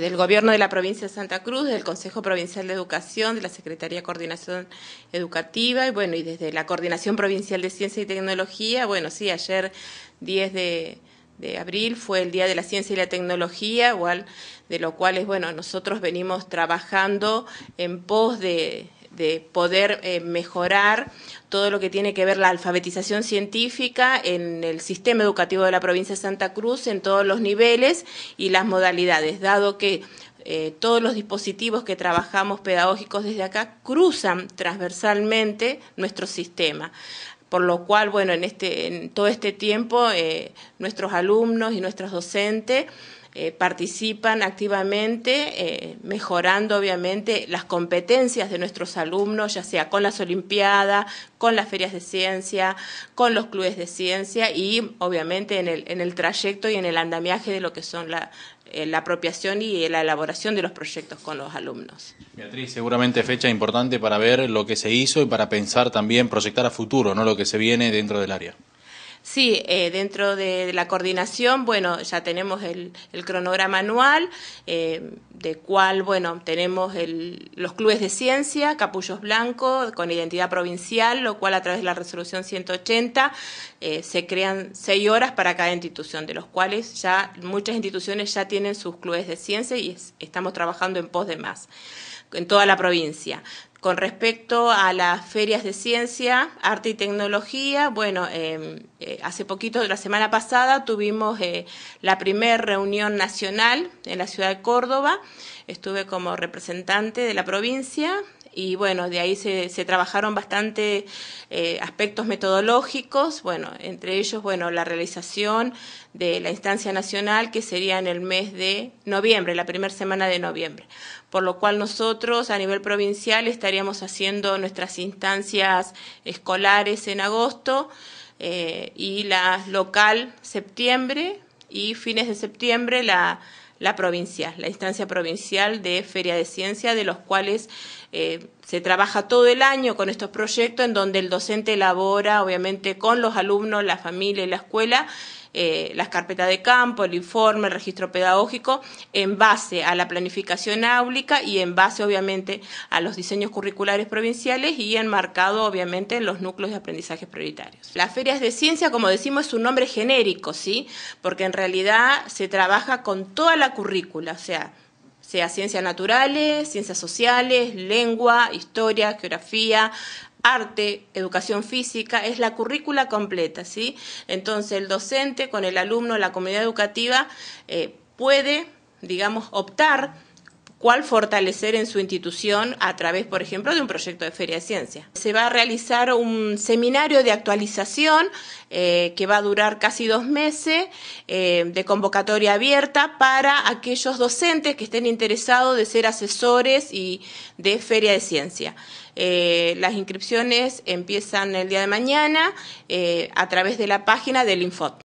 del Gobierno de la Provincia de Santa Cruz, del Consejo Provincial de Educación, de la Secretaría de Coordinación Educativa y bueno, y desde la Coordinación Provincial de Ciencia y Tecnología, bueno, sí, ayer 10 de, abril fue el Día de la Ciencia y la Tecnología, igual, de lo cual es, bueno, nosotros venimos trabajando en pos de de poder eh, mejorar todo lo que tiene que ver la alfabetización científica en el sistema educativo de la provincia de Santa Cruz en todos los niveles y las modalidades, dado que eh, todos los dispositivos que trabajamos pedagógicos desde acá cruzan transversalmente nuestro sistema por lo cual, bueno, en, este, en todo este tiempo eh, nuestros alumnos y nuestros docentes eh, participan activamente, eh, mejorando obviamente las competencias de nuestros alumnos, ya sea con las Olimpiadas, con las ferias de ciencia, con los clubes de ciencia y obviamente en el, en el trayecto y en el andamiaje de lo que son la, eh, la apropiación y la elaboración de los proyectos con los alumnos. Beatriz, seguramente fecha importante para ver lo que se hizo y para pensar también, proyectar a futuro, ¿no? lo que se viene dentro del área. Sí, eh, dentro de la coordinación, bueno, ya tenemos el, cronograma anual, eh, de cual, bueno, tenemos los clubes de ciencia, Capullos Blancos, con identidad provincial, lo cual a través de la resolución 180 eh, se crean seis horas para cada institución, de los cuales ya muchas instituciones ya tienen sus clubes de ciencia y estamos trabajando en pos de más en toda la provincia con respecto a las ferias de ciencia, arte y tecnología, bueno, em, eh, hace poquito, la semana pasada, tuvimos eh, la primera reunión nacional en la ciudad de Córdoba. Estuve como representante de la provincia y bueno, de ahí se, trabajaron bastante eh, aspectos metodológicos, bueno, entre ellos, bueno, la realización de la instancia nacional que sería en el mes de noviembre, la primera semana de noviembre, por lo cual nosotros a nivel provincial estaríamos haciendo nuestras instancias escolares en agosto eh, y la local septiembre y fines de septiembre la la provincia, la instancia provincial de Feria de Ciencia, de los cuales eh, se trabaja todo el año con estos proyectos en donde el docente elabora, obviamente, con los alumnos, la familia y la escuela, eh, las carpetas de campo, el informe, el registro pedagógico, en base a la planificación áulica y en base, obviamente, a los diseños curriculares provinciales y enmarcado, obviamente, en los núcleos de aprendizaje prioritarios. Las ferias de ciencia, como decimos, es un nombre genérico, ¿sí? Porque en realidad se trabaja con toda la currícula, o sea, sea ciencias naturales, ciencias sociales, lengua, historia, geografía, arte, educación física, es la currícula completa, ¿sí? Entonces el docente con el alumno, la comunidad educativa eh, puede, digamos, optar cuál fortalecer en su institución a través, por ejemplo, de un proyecto de Feria de Ciencia. Se va a realizar un seminario de actualización eh, que va a durar casi dos meses eh, de convocatoria abierta para aquellos docentes que estén interesados de ser asesores y de Feria de Ciencia. Eh, las inscripciones empiezan el día de mañana a través de la página del Infot.